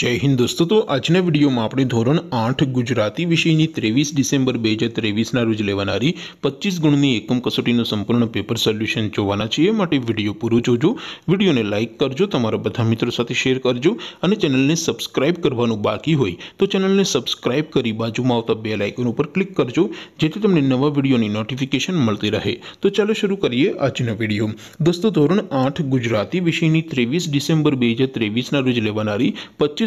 જય હિન્દ દોસ્તો તો આજના વિડીયોમાં આપણે ધોરણ આઠ ગુજરાતી વિષયની ત્રેવીસ ડિસેમ્બર બે હજાર ત્રેવીસના રોજ લેવાનારી પચીસ ગુણની એકમ કસોટીનું સંપૂર્ણ પેપર સોલ્યુશન જોવાના છીએ માટે વિડીયો પૂરો જોજો વિડીયોને લાઇક કરજો તમારા બધા મિત્રો સાથે શેર કરજો અને ચેનલને સબસ્ક્રાઇબ કરવાનું બાકી હોય તો ચેનલને સબસ્ક્રાઇબ કરી બાજુમાં આવતા બે લાઇકન ઉપર ક્લિક કરજો જેથી તમને નવા વિડીયોની નોટિફિકેશન મળતી રહે તો ચાલો શરૂ કરીએ આજનો વિડીયો દોસ્તો ધોરણ આઠ ગુજરાતી વિષયની ત્રેવીસ ડિસેમ્બર બે હજાર ત્રેવીસના રોજ લેવાનારી પચીસ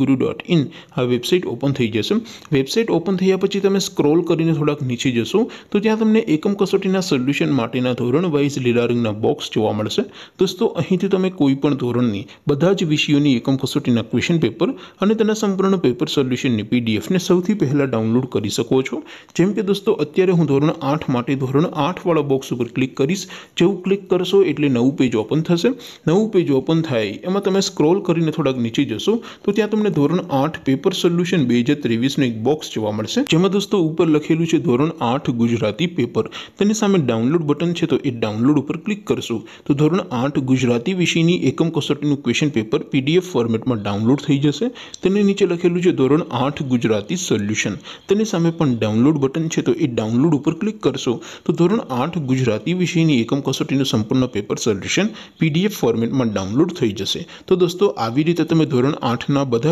guru.in આ વેબસાઈટ ઓપન થઈ જશે વેબસાઈટ ઓપન થયા પછી તમે સ્ક્રોલ કરીને થોડક નીચે જશો તો જ્યાં તમને એકમ કસોટીના સોલ્યુશન માટેના ધોરણ વાઈઝ લિસ્ટરિંગના બોક્સ જોવા મળશે દોસ્તો અહીંથી તમે કોઈ પણ ધોરણની બધા જ વિષયોની એકમ કસોટીના ક્વેશ્ચન પેપર અને તેના સંપૂર્ણ પેપર સોલ્યુશનની પીડીએફ ને સૌથી પહેલા ડાઉનલોડ કરી શકો છો જેમ કે દોસ્તો અત્યારે હું ધોરણ 8 માટે ધોરણ 8 વાળો બોક્સ ઉપર ક્લિક કરશો જેઉ ક્લિક કરશો એટલે નવું પેજ ઓપન થશે નવું પેજ ઓપન થાય એમાં તમે સ્ક્રોલ કરીને થોડક નીચે જશો તો ત્યાં ધોરણ 8 પેપર સોલ્યુશન 2023 નો એક બોક્સ જોવા મળશે જેમ કે દોસ્તો ઉપર લખેલું છે ધોરણ 8 ગુજરાતી પેપર તેની સામે ડાઉનલોડ બટન છે તો એ ડાઉનલોડ ઉપર ક્લિક કરશો તો ધોરણ 8 ગુજરાતી વિષયની એકમ કસોટીનું ક્વેશ્ચન પેપર PDF ફોર્મેટમાં ડાઉનલોડ થઈ જશે તેની નીચે લખેલું છે ધોરણ 8 ગુજરાતી સોલ્યુશન તેની સામે પણ ડાઉનલોડ બટન છે તો એ ડાઉનલોડ ઉપર ક્લિક કરશો તો ધોરણ 8 ગુજરાતી વિષયની એકમ કસોટીનું સંપૂર્ણ પેપર સોલ્યુશન PDF ફોર્મેટમાં ડાઉનલોડ થઈ જશે તો દોસ્તો આવી રીતે તમે ધોરણ 8 ના બધે